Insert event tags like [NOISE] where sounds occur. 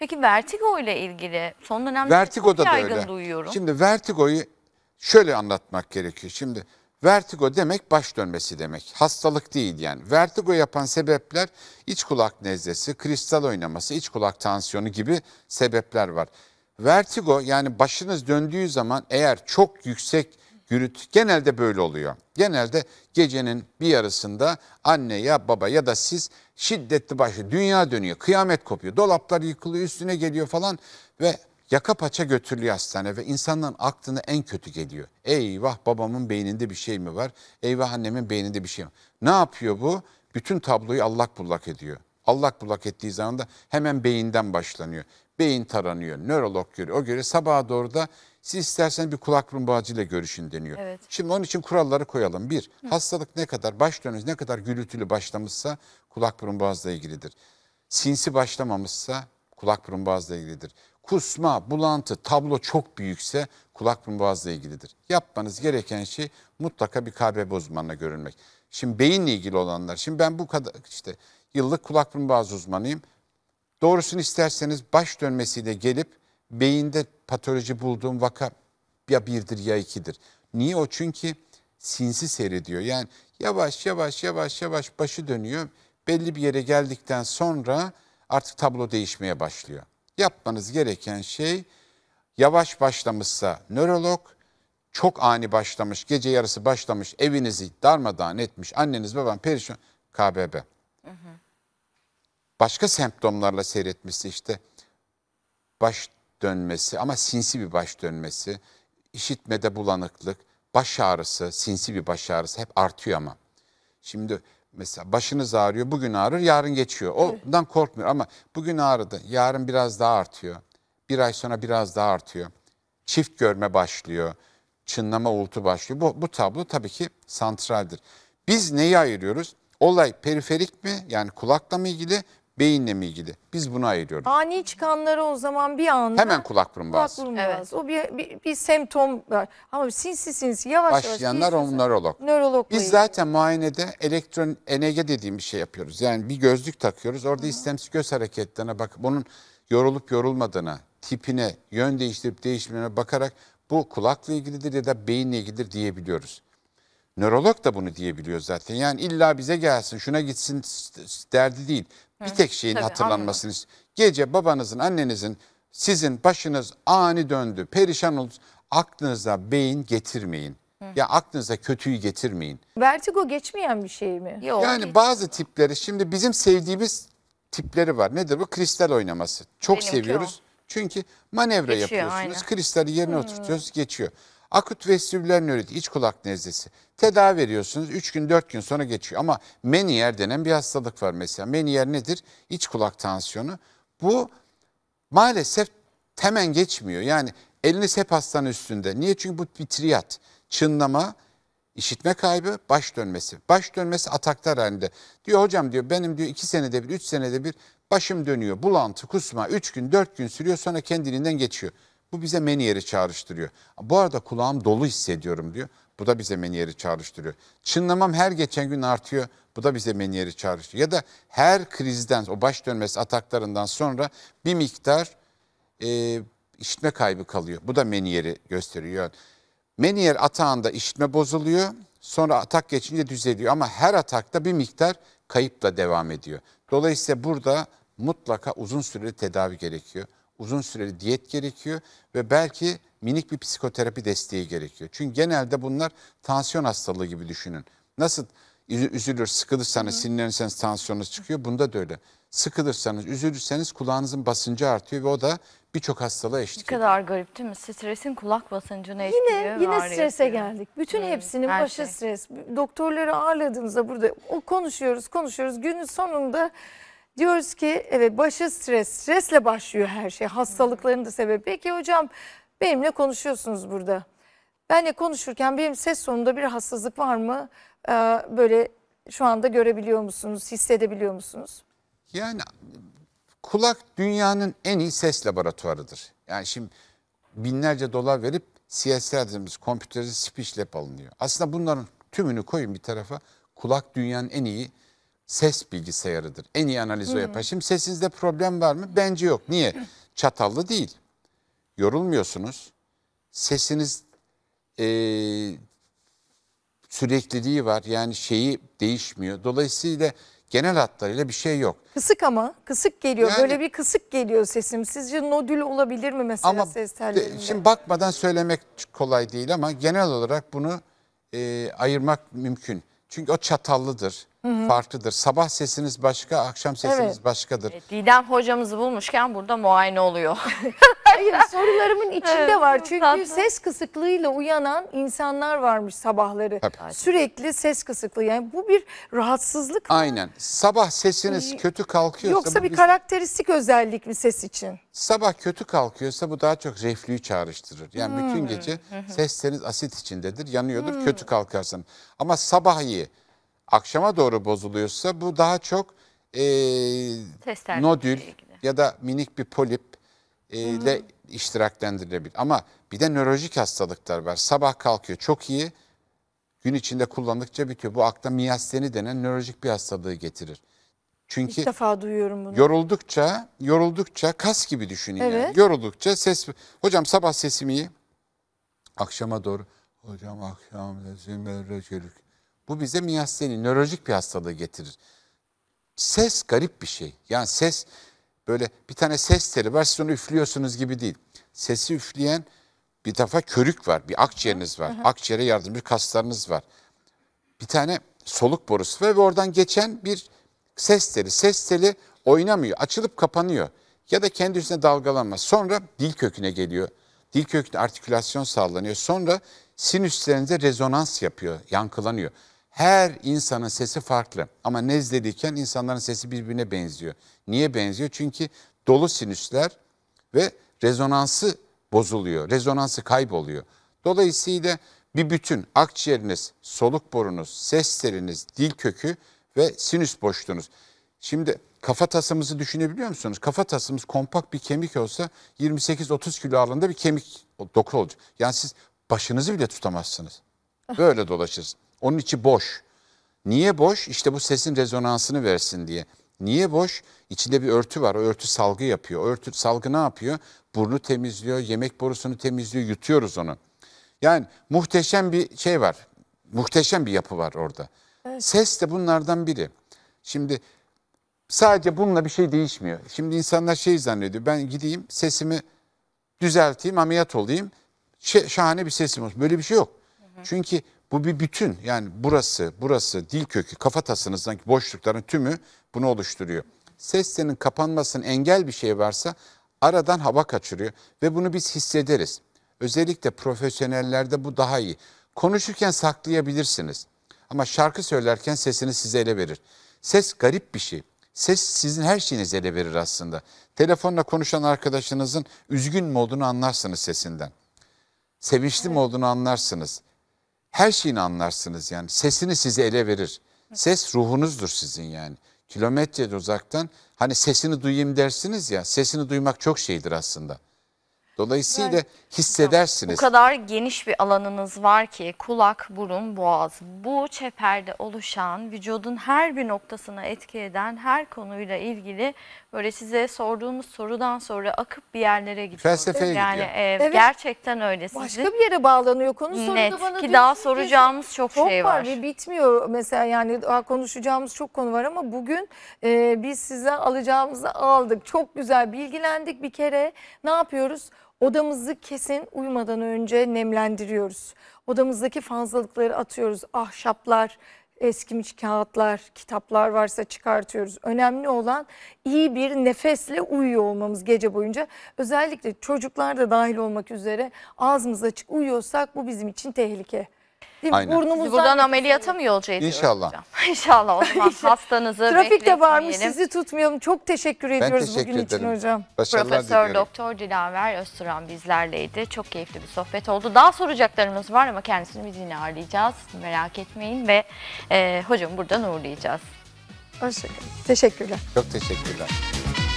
Peki vertigo ile ilgili son dönemde Vertigo da yaygın öyle. duyuyorum. Şimdi vertigoyu şöyle anlatmak gerekiyor. Şimdi vertigo demek baş dönmesi demek. Hastalık değil yani. Vertigo yapan sebepler iç kulak nezlesi, kristal oynaması, iç kulak tansiyonu gibi sebepler var. Vertigo yani başınız döndüğü zaman eğer çok yüksek yürüt. Genelde böyle oluyor. Genelde gecenin bir yarısında anne ya baba ya da siz şiddetli başı dünya dönüyor. Kıyamet kopuyor. Dolaplar yıkılıyor üstüne geliyor falan ve yaka paça götürülüyor hastane ve insanların aklına en kötü geliyor. Eyvah babamın beyninde bir şey mi var? Eyvah annemin beyninde bir şey mi? Ne yapıyor bu? Bütün tabloyu allak bullak ediyor. Allak bullak ettiği zaman da hemen beyinden başlanıyor. Beyin taranıyor, nörolog görüyor. O göre sabaha doğru da siz isterseniz bir kulak rumbağacıyla görüşün deniyor. Evet. Şimdi onun için kuralları koyalım. Bir, Hı. hastalık ne kadar baş dönüz ne kadar gürültülü başlamışsa kulak rumbağızla ilgilidir. Sinsi başlamamışsa kulak burun boğazla ilgilidir. Kusma, bulantı, tablo çok büyükse kulak burun boğazla ilgilidir. Yapmanız gereken şey mutlaka bir KBB uzmanına görünmek. Şimdi beyinle ilgili olanlar, şimdi ben bu kadar işte yıllık kulak burun boğaz uzmanıyım. Doğrusunu isterseniz baş dönmesiyle gelip beyinde patoloji bulduğum vaka ya birdir ya ikidir. Niye o? Çünkü sinsi seyrediyor. Yani yavaş yavaş yavaş yavaş başı dönüyor. Belli bir yere geldikten sonra artık tablo değişmeye başlıyor. Yapmanız gereken şey yavaş başlamışsa nörolog, çok ani başlamış, gece yarısı başlamış, evinizi darmadağın etmiş, anneniz baban perişan, KBB. Hı hı. Başka semptomlarla seyretmişse işte baş dönmesi ama sinsi bir baş dönmesi, işitmede bulanıklık, baş ağrısı, sinsi bir baş ağrısı hep artıyor ama. Şimdi mesela başınız ağrıyor, bugün ağrır, yarın geçiyor. Ondan korkmuyor ama bugün ağrıdı, yarın biraz daha artıyor. Bir ay sonra biraz daha artıyor. Çift görme başlıyor, çınlama ultu başlıyor. Bu, bu tablo tabii ki santraldir. Biz neyi ayırıyoruz? Olay periferik mi yani kulakla mı ilgili beyinle mi ilgili? Biz bunu ayırıyoruz. Ani çıkanları o zaman bir anda hemen kulak burun kulak burun Evet. O bir, bir, bir semptom var. Ama sinsi sinsi yavaş Başlayanlar yavaş. onlarolog. Nörolog Biz ilgili. zaten muayenede elektron ENG dediğim bir şey yapıyoruz. Yani bir gözlük takıyoruz. Orada istemsiz göz hareketlerine bak bunun yorulup yorulmadığına, tipine, yön değiştirip değişmediğine bakarak bu kulakla ilgilidir ya da beyinle ilgilidir diyebiliyoruz. Nörolog da bunu diyebiliyor zaten. Yani illa bize gelsin, şuna gitsin derdi değil. Bir tek şeyin Tabii, hatırlanmasını anladım. Gece babanızın, annenizin sizin başınız ani döndü, perişan oldu. Aklınıza beyin getirmeyin. Hı. Ya aklınıza kötüyü getirmeyin. Vertigo geçmeyen bir şey mi? Yok. Yani geçmiyor. bazı tipleri şimdi bizim sevdiğimiz tipleri var. Nedir bu? Kristal oynaması. Çok Benimki seviyoruz. Çünkü manevra geçiyor, yapıyorsunuz. Aynen. Kristali yerine hmm. oturtuyoruz, geçiyor. Akut vestibüler nörit, iç kulak nezlesi. Tedavi veriyorsunuz 3 gün 4 gün sonra geçiyor. Ama meniyer denen bir hastalık var mesela. Meniyer nedir? İç kulak tansiyonu. Bu maalesef hemen geçmiyor. Yani eliniz hep hastanın üstünde. Niye? Çünkü bu bir triyat. Çınlama, işitme kaybı, baş dönmesi. Baş dönmesi ataklar halinde. Diyor hocam diyor benim diyor 2 senede bir 3 senede bir başım dönüyor. Bulantı, kusma 3 gün 4 gün sürüyor sonra kendiliğinden geçiyor. Bu bize Menier'i çağrıştırıyor. Bu arada kulağım dolu hissediyorum diyor. Bu da bize Menier'i çağrıştırıyor. Çınlamam her geçen gün artıyor. Bu da bize Menier'i çağrıştırıyor. Ya da her krizden, o baş dönmesi ataklarından sonra bir miktar e, işitme kaybı kalıyor. Bu da Menier'i gösteriyor. Menier atağında işitme bozuluyor. Sonra atak geçince düzeliyor ama her atakta bir miktar kayıpla devam ediyor. Dolayısıyla burada mutlaka uzun süreli tedavi gerekiyor uzun süreli diyet gerekiyor ve belki minik bir psikoterapi desteği gerekiyor. Çünkü genelde bunlar tansiyon hastalığı gibi düşünün. Nasıl üzülür, sıkılırsanız, Hı. sinirlenirseniz tansiyonunuz çıkıyor. Bunda da öyle. Sıkılırsanız, üzülürseniz kulağınızın basıncı artıyor ve o da birçok hastalığa eşlik ediyor. Ne kadar garip değil mi? Stresin kulak basıncını etkiliyor. Yine, yine strese geldik. Bütün evet, hmm, hepsinin başı şey. stres. Doktorları ağırladığımızda burada o konuşuyoruz, konuşuyoruz. Günün sonunda Diyoruz ki evet başı stres, stresle başlıyor her şey. Hastalıkların da sebebi. Peki hocam benimle konuşuyorsunuz burada. Benle konuşurken benim ses sonunda bir hastalık var mı? Ee, böyle şu anda görebiliyor musunuz, hissedebiliyor musunuz? Yani kulak dünyanın en iyi ses laboratuvarıdır. Yani şimdi binlerce dolar verip CSR dediğimiz kompüterize speech lab alınıyor. Aslında bunların tümünü koyun bir tarafa. Kulak dünyanın en iyi ses bilgisayarıdır. En iyi analiz o hmm. yapar. Şimdi sesinizde problem var mı? Bence yok. Niye? [CLEARS THROAT] Çatallı değil. Yorulmuyorsunuz. Sesiniz e, sürekliliği var. Yani şeyi değişmiyor. Dolayısıyla genel hatlarıyla bir şey yok. Kısık ama kısık geliyor. Yani- Böyle bir kısık geliyor sesim. Sizce nodül olabilir mi mesela Ama ses tellerinde? şimdi bakmadan söylemek kolay değil ama genel olarak bunu e, ayırmak mümkün. Çünkü o çatallıdır. Hı hı. farklıdır. Sabah sesiniz başka, akşam sesiniz Evet. başkadır. E, Didem hocamızı bulmuşken burada muayene oluyor. [LAUGHS] Hayır sorularımın içinde Evet, var. Çünkü tatlı. ses kısıklığıyla uyanan insanlar varmış sabahları. Tabii. Sürekli ses kısıklığı. Yani bu bir rahatsızlık mı? Aynen. Sabah sesiniz ee, kötü kalkıyorsa Yoksa bu bir karakteristik özellik mi ses için? sabah kötü kalkıyorsa bu daha çok reflüyü çağrıştırır. Yani bütün hmm. gece sesleriniz asit içindedir, yanıyordur, hmm. kötü kalkarsın. Ama sabah iyi akşama doğru bozuluyorsa bu daha çok e, Testler nodül ya da minik bir polip e, hmm. ile iştiraklendirilebilir. Ama bir de nörolojik hastalıklar var. Sabah kalkıyor çok iyi, gün içinde kullandıkça bitiyor. Bu akla miyasteni denen nörolojik bir hastalığı getirir. Çünkü İlk defa duyuyorum bunu. Yoruldukça, yoruldukça kas gibi düşünün evet. yani. Yoruldukça ses hocam sabah sesim iyi. Akşama doğru hocam akşam sesim böyle çelik. Bu bize miyasteni, nörolojik bir hastalığı getirir. Ses garip bir şey. Yani ses böyle bir tane ses teli var siz onu üflüyorsunuz gibi değil. Sesi üfleyen bir defa körük var, bir akciğeriniz var. Akciğere yardımcı kaslarınız var. Bir tane soluk borusu var ve oradan geçen bir ses teli. Ses teli oynamıyor, açılıp kapanıyor. Ya da kendi üstüne dalgalanmaz. Sonra dil köküne geliyor. Dil köküne artikülasyon sağlanıyor. Sonra sinüslerinde rezonans yapıyor, yankılanıyor. Her insanın sesi farklı ama nez dediyken insanların sesi birbirine benziyor. Niye benziyor? Çünkü dolu sinüsler ve rezonansı bozuluyor. Rezonansı kayboluyor. Dolayısıyla bir bütün akciğeriniz, soluk borunuz, ses teliniz, dil kökü ve sinüs boşluğunuz. Şimdi kafa tasımızı düşünebiliyor musunuz? Kafa tasımız kompakt bir kemik olsa 28-30 kilo ağırlığında bir kemik doku olacak. Yani siz başınızı bile tutamazsınız. Böyle dolaşırsınız. Onun içi boş. Niye boş? İşte bu sesin rezonansını versin diye. Niye boş? İçinde bir örtü var. O örtü salgı yapıyor. O örtü salgı ne yapıyor? Burnu temizliyor, yemek borusunu temizliyor, yutuyoruz onu. Yani muhteşem bir şey var. Muhteşem bir yapı var orada. Evet. Ses de bunlardan biri. Şimdi sadece bununla bir şey değişmiyor. Şimdi insanlar şey zannediyor. Ben gideyim sesimi düzelteyim, ameliyat olayım. Şahane bir sesim olsun. Böyle bir şey yok. Hı hı. Çünkü bu bir bütün yani burası, burası, dil kökü, kafatasınızdaki boşlukların tümü bunu oluşturuyor. Seslerin kapanmasının engel bir şey varsa aradan hava kaçırıyor ve bunu biz hissederiz. Özellikle profesyonellerde bu daha iyi. Konuşurken saklayabilirsiniz ama şarkı söylerken sesini size ele verir. Ses garip bir şey. Ses sizin her şeyinizi ele verir aslında. Telefonla konuşan arkadaşınızın üzgün mü olduğunu anlarsınız sesinden. Sevinçli evet. mi olduğunu anlarsınız her şeyini anlarsınız yani. Sesini size ele verir. Ses ruhunuzdur sizin yani. Kilometre uzaktan hani sesini duyayım dersiniz ya. Sesini duymak çok şeydir aslında. Dolayısıyla evet. hissedersiniz. Bu kadar geniş bir alanınız var ki kulak, burun, boğaz. Bu çeperde oluşan vücudun her bir noktasına etki eden her konuyla ilgili böyle size sorduğumuz sorudan sonra akıp bir yerlere gidiyor. Felsefeye yani, gidiyor. E, evet. Gerçekten öyle. Sizi... Başka bir yere bağlanıyor konu soruda Net, bana ki daha soracağımız ki, çok, çok şey var. Çok var ve bitmiyor. Mesela yani konuşacağımız çok konu var ama bugün e, biz size alacağımızı aldık. Çok güzel bilgilendik bir kere. Ne yapıyoruz? Odamızı kesin uyumadan önce nemlendiriyoruz. Odamızdaki fazlalıkları atıyoruz. Ahşaplar, eskimiş kağıtlar, kitaplar varsa çıkartıyoruz. Önemli olan iyi bir nefesle uyuyor olmamız gece boyunca. Özellikle çocuklar da dahil olmak üzere ağzımız açık uyuyorsak bu bizim için tehlike. Değil Aynen. Burnumuzdan Sizi buradan ameliyata mı yolcu ediyoruz İnşallah. hocam? [LAUGHS] İnşallah o zaman [LAUGHS] hastanızı Trafikte varmış sizi tutmayalım. Çok teşekkür ediyoruz teşekkür bugün ederim. için hocam. Başarılar Profesör Doktor Dilaver Özturan bizlerleydi. Çok keyifli bir sohbet oldu. Daha soracaklarımız var ama kendisini biz yine ağırlayacağız. Merak etmeyin ve e, hocam buradan uğurlayacağız. Hoşçakalın. Teşekkürler. Çok teşekkürler.